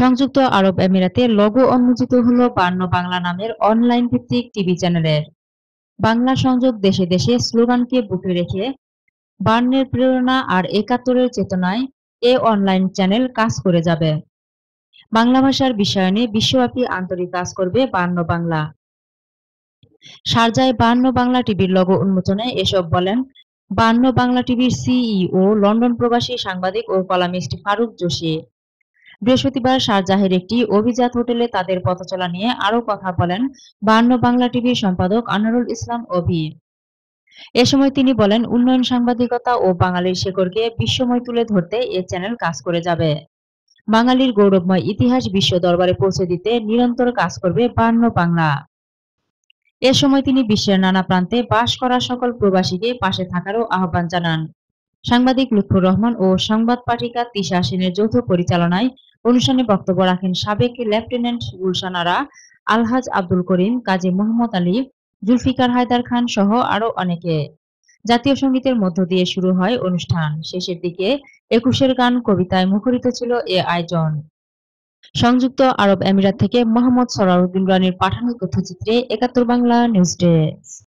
সংযুক্ত আরব আমিরাতে লগো অনুমোদিত হল বান্ন বাংলা নামের অনলাইন ভিত্তিক টিভি চ্যানেলের বাংলা সংযোগ দেশে দেশে স্লোগানকে বুকে রেখে বার্নের প্রেরণা আর একাত্তরের চেতনায় এ অনলাইন চ্যানেল কাজ করে যাবে বাংলা ভাষার বিশ্বায়নে বিশ্বব্যাপী আন্তরিক কাজ করবে বান্ন বাংলা সারজায় বান্ন বাংলা টিভির লগো উন্মোচনে এসব বলেন বান্ন বাংলা টিভির সিইও e লন্ডন প্রবাসী সাংবাদিক ও কলামিস্ট ফারুক জোশী বৃহস্পতিবার শারজাহের একটি অভিজাত হোটেলে তাদের পথচলা নিয়ে আরও কথা বলেন বায়ান্ন বাংলা টিভির সম্পাদক আনারুল ইসলাম অভি এ সময় তিনি বলেন উন্নয়ন সাংবাদিকতা ও বাঙালির শেকড়কে বিশ্বময় তুলে ধরতে এ চ্যানেল কাজ করে যাবে বাঙালির গৌরবময় ইতিহাস বিশ্ব দরবারে পৌঁছে দিতে নিরন্তর কাজ করবে বায়ান্ন বাংলা এ সময় তিনি বিশ্বের নানা প্রান্তে বাস করা সকল প্রবাসীকে পাশে থাকারও আহ্বান জানান সাংবাদিক লুৎফুর রহমান ও সংবাদ পাঠিকা তিশা সেনের যৌথ পরিচালনায় অনুষ্ঠানে বক্তব্য রাখেন সাবেক লেফটেন্যান্ট গুলশান আরা আলহাজ আব্দুল করিম কাজী মোহাম্মদ আলী জুলফিকার হায়দার খান সহ আরো অনেকে জাতীয় সঙ্গীতের মধ্য দিয়ে শুরু হয় অনুষ্ঠান শেষের দিকে একুশের গান কবিতায় মুখরিত ছিল এ আয়োজন সংযুক্ত আরব আমিরাত থেকে মোহাম্মদ সরারুদ্দিন রানীর পাঠানো তথ্যচিত্রে একাত্তর বাংলা নিউজ ডেস্ক